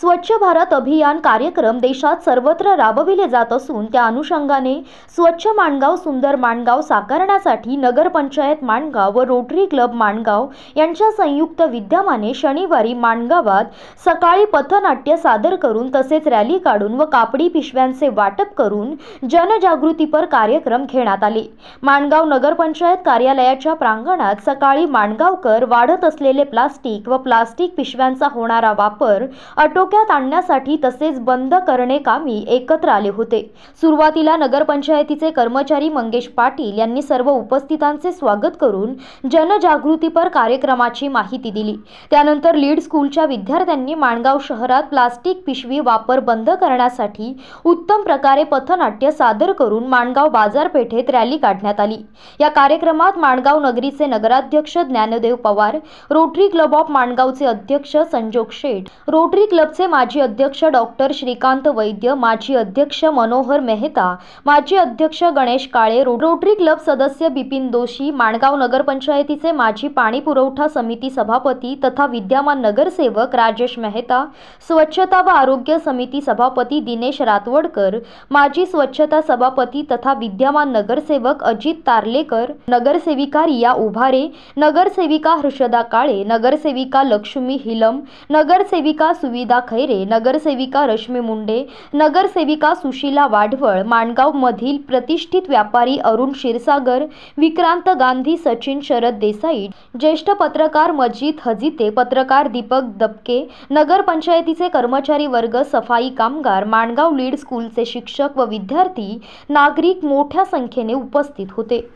स्वच्छ भारत अभियान कार्यक्रम देशात सर्वत्र राबविले जात असून त्या अनुषंगाने स्वच्छ माणगाव सुंदर माणगाव साकारण्यासाठी नगरपंचायत माणगाव व रोटरी क्लब माणगाव यांच्या संयुक्त विद्यमाने शनिवारी माणगावात सकाळी पथनाट्य सादर करून तसेच रॅली काढून व कापडी पिशव्यांचे वाटप करून जनजागृतीपर कार्यक्रम घेण्यात आले माणगाव नगरपंचायत कार्यालयाच्या प्रांगणात सकाळी माणगावकर वाढत असलेले प्लास्टिक व प्लास्टिक पिशव्यांचा होणारा वापर अटो आटोक्यात आणण्यासाठी तसेच बंद करणे कामी एकत्र आले होते सुरुवातीला नगरपंचायतीचे कर्मचारी मंगेश पाटील यांनी सर्व उपस्थितांचे स्वागत करून जनजागृतीपर कार्यक्रमाची माहिती दिली त्यानंतर लीड स्कूलच्या विद्यार्थ्यांनी माणगाव शहरात प्लास्टिक पिशवी वापर बंद करण्यासाठी उत्तम प्रकारे पथनाट्य सादर करून माणगाव बाजारपेठेत रॅली काढण्यात आली या कार्यक्रमात माणगाव नगरीचे नगराध्यक्ष Dnyandev Pawar rotary club of माणगावचे अध्यक्ष संजोग शेठ रोटरी क्लब चे माजी अध्यक्ष डॉक्टर श्रीकांत वैद्य माजी अध्यक्ष मनोहर मेहता माजी अध्यक्ष गणेश काळे रोटरी क्लब सदस्य बिपिन दोशी माणगाव नगरपंचायतीचे माजी पाणी पुरवठा समिती सभापती तथा विद्यमान नगरसेवक राजेश मेहता स्वच्छता व आरोग्य समिती सभापती दिनेश रातवडकर माजी स्वच्छता सभापती तथा विद्यमान नगरसेवक अजित तारलेकर नगरसेविका रिया उभारे नगरसेविका हर्षदा काळे नगरसेविका लक्ष्मी हिलम नगरसेविका सुविधा सुनीता खैरे नगरसेविका रश्मी मुंडे नगरसेविका सुशीला वाढवळ माणगावमधील प्रतिष्ठित व्यापारी अरुण क्षीरसागर विक्रांत गांधी सचिन शरद देसाई ज्येष्ठ पत्रकार मजिद हजिते पत्रकार दीपक दबके नगरपंचायतीचे कर्मचारी वर्ग सफाई कामगार माणगाव लीड स्कूलचे शिक्षक व विद्यार्थी नागरिक मोठ्या संख्येने उपस्थित होते